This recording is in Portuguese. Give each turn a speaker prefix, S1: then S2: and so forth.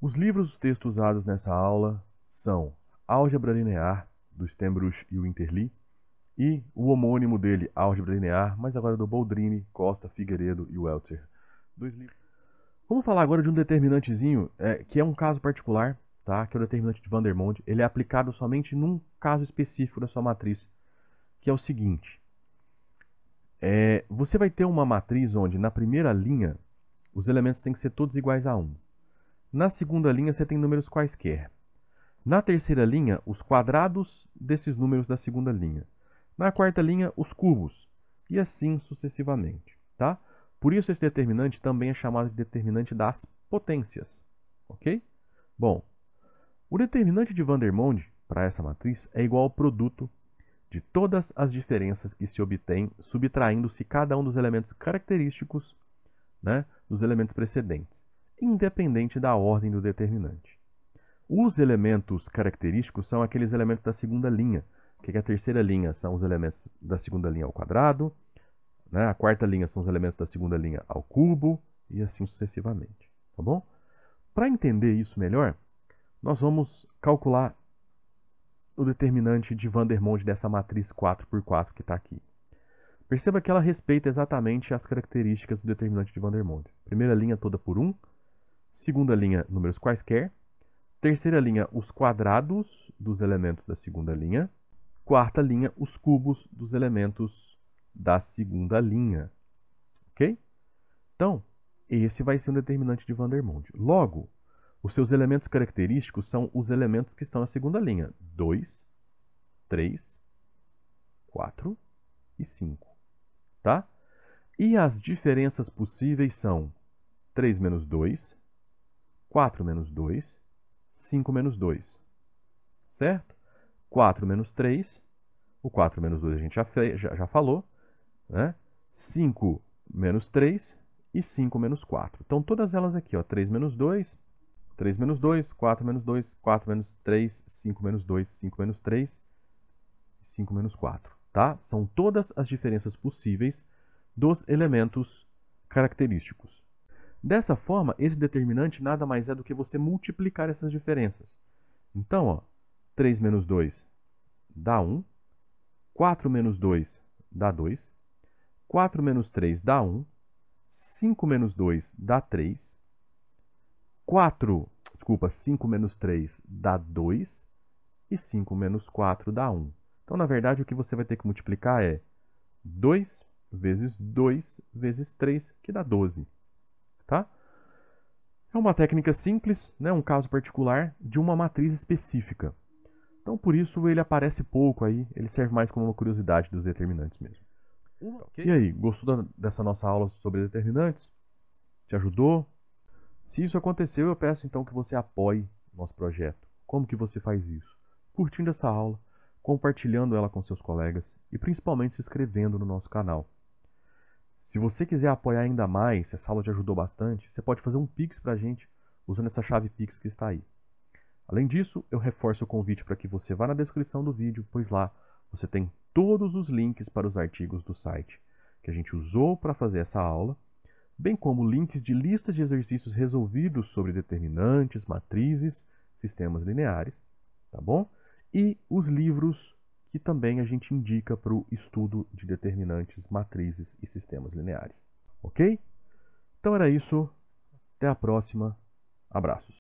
S1: Os livros os textos usados nessa aula são Álgebra Linear, dos Tembruch e o Interli, e o homônimo dele, Álgebra Linear, mas agora do Boldrini, Costa, Figueiredo e Welter. Dois livros. Vamos falar agora de um determinantezinho, é, que é um caso particular, tá? que é o determinante de Vandermonde. Ele é aplicado somente num caso específico da sua matriz, que é o seguinte. É, você vai ter uma matriz onde, na primeira linha, os elementos têm que ser todos iguais a 1. Na segunda linha, você tem números quaisquer. Na terceira linha, os quadrados desses números da segunda linha. Na quarta linha, os cubos. E assim sucessivamente. Tá? Por isso, esse determinante também é chamado de determinante das potências. Ok? Bom, o determinante de Van der Monde para essa matriz é igual ao produto de todas as diferenças que se obtém subtraindo-se cada um dos elementos característicos né, dos elementos precedentes independente da ordem do determinante. Os elementos característicos são aqueles elementos da segunda linha. O que é a terceira linha? São os elementos da segunda linha ao quadrado. Né? A quarta linha são os elementos da segunda linha ao cubo e assim sucessivamente. Tá bom? Para entender isso melhor, nós vamos calcular o determinante de Van der Monde dessa matriz 4x4 que está aqui. Perceba que ela respeita exatamente as características do determinante de Van der Monde. Primeira linha toda por 1, Segunda linha, números quaisquer. Terceira linha, os quadrados dos elementos da segunda linha. Quarta linha, os cubos dos elementos da segunda linha. Ok? Então, esse vai ser um determinante de Vandermonde. Logo, os seus elementos característicos são os elementos que estão na segunda linha. 2, 3, 4 e 5. Tá? E as diferenças possíveis são 3 menos 2, 4 menos 2, 5 menos 2, certo? 4 menos 3, o 4 menos 2 a gente já, já, já falou, né? 5 menos 3 e 5 menos 4. Então, todas elas aqui, ó, 3 menos 2, 3 menos 2, 4 menos 2, 4 menos 3, 5 menos 2, 5 menos 3, 5 menos 4. Tá? São todas as diferenças possíveis dos elementos característicos. Dessa forma, esse determinante nada mais é do que você multiplicar essas diferenças. Então, ó, 3 menos 2 dá 1, 4 menos 2 dá 2, 4 menos 3 dá 1, 5 menos 2 dá 3, 4, desculpa, 5 menos 3 dá 2 e 5 menos 4 dá 1. Então, na verdade, o que você vai ter que multiplicar é 2 vezes 2 vezes 3, que dá 12 tá? É uma técnica simples, né, um caso particular de uma matriz específica. Então, por isso ele aparece pouco aí, ele serve mais como uma curiosidade dos determinantes mesmo. Então, então, okay. E aí, gostou da, dessa nossa aula sobre determinantes? Te ajudou? Se isso aconteceu, eu peço então que você apoie nosso projeto. Como que você faz isso? Curtindo essa aula, compartilhando ela com seus colegas e principalmente se inscrevendo no nosso canal. Se você quiser apoiar ainda mais, se essa aula te ajudou bastante, você pode fazer um Pix para a gente usando essa chave Pix que está aí. Além disso, eu reforço o convite para que você vá na descrição do vídeo, pois lá você tem todos os links para os artigos do site que a gente usou para fazer essa aula, bem como links de listas de exercícios resolvidos sobre determinantes, matrizes, sistemas lineares, tá bom? E os livros que também a gente indica para o estudo de determinantes, matrizes e sistemas lineares. Ok? Então era isso. Até a próxima. Abraços.